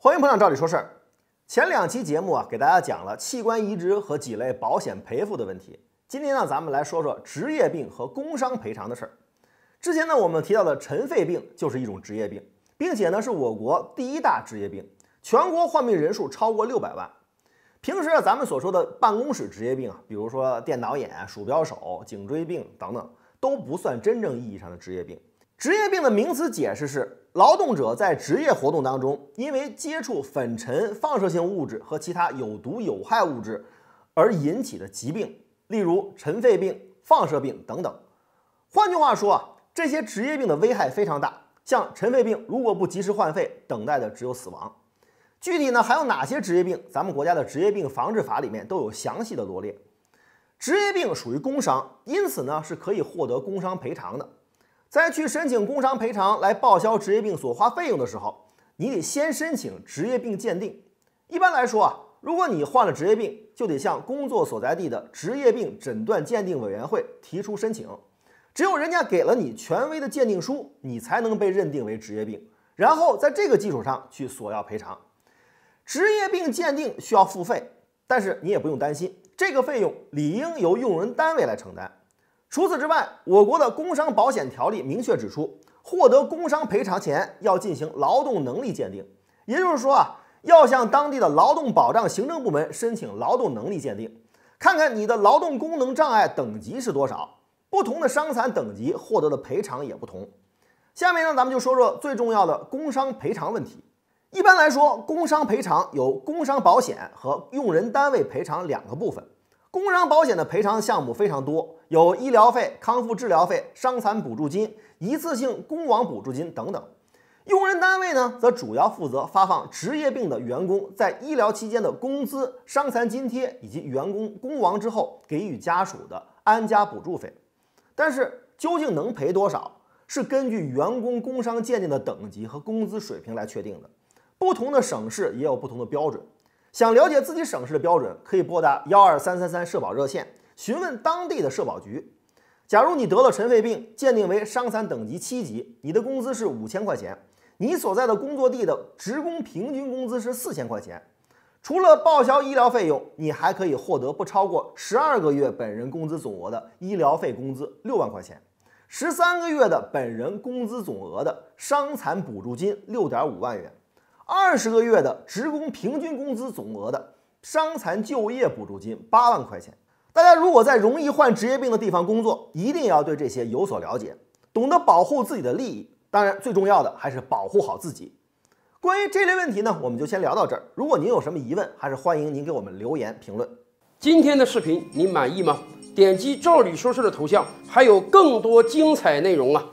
欢迎朋友照理说事儿》。前两期节目啊，给大家讲了器官移植和几类保险赔付的问题。今天呢，咱们来说说职业病和工伤赔偿的事儿。之前呢，我们提到的尘肺病就是一种职业病，并且呢，是我国第一大职业病，全国患病人数超过六百万。平时啊，咱们所说的办公室职业病啊，比如说电脑眼、鼠标手、颈椎病等等，都不算真正意义上的职业病。职业病的名词解释是：劳动者在职业活动当中，因为接触粉尘、放射性物质和其他有毒有害物质而引起的疾病，例如尘肺病、放射病等等。换句话说啊，这些职业病的危害非常大，像尘肺病如果不及时换肺，等待的只有死亡。具体呢还有哪些职业病，咱们国家的职业病防治法里面都有详细的罗列。职业病属于工伤，因此呢是可以获得工伤赔偿的。在去申请工伤赔偿来报销职业病所花费用的时候，你得先申请职业病鉴定。一般来说啊，如果你患了职业病，就得向工作所在地的职业病诊断鉴定委员会提出申请。只有人家给了你权威的鉴定书，你才能被认定为职业病，然后在这个基础上去索要赔偿。职业病鉴定需要付费，但是你也不用担心，这个费用理应由用人单位来承担。除此之外，我国的工伤保险条例明确指出，获得工伤赔偿前要进行劳动能力鉴定，也就是说啊，要向当地的劳动保障行政部门申请劳动能力鉴定，看看你的劳动功能障碍等级是多少，不同的伤残等级获得的赔偿也不同。下面呢，咱们就说说最重要的工伤赔偿问题。一般来说，工伤赔偿有工伤保险和用人单位赔偿两个部分。工伤保险的赔偿项目非常多，有医疗费、康复治疗费、伤残补助金、一次性工亡补助金等等。用人单位呢，则主要负责发放职业病的员工在医疗期间的工资、伤残津贴，以及员工工亡之后给予家属的安家补助费。但是，究竟能赔多少，是根据员工工伤鉴定的等级和工资水平来确定的，不同的省市也有不同的标准。想了解自己省市的标准，可以拨打幺二三三三社保热线，询问当地的社保局。假如你得了尘肺病，鉴定为伤残等级七级，你的工资是五千块钱，你所在的工作地的职工平均工资是四千块钱。除了报销医疗费用，你还可以获得不超过十二个月本人工资总额的医疗费工资六万块钱，十三个月的本人工资总额的伤残补助金六点五万元。二十个月的职工平均工资总额的伤残就业补助金八万块钱。大家如果在容易患职业病的地方工作，一定要对这些有所了解，懂得保护自己的利益。当然，最重要的还是保护好自己。关于这类问题呢，我们就先聊到这儿。如果您有什么疑问，还是欢迎您给我们留言评论。今天的视频您满意吗？点击“照理说事”的头像，还有更多精彩内容啊！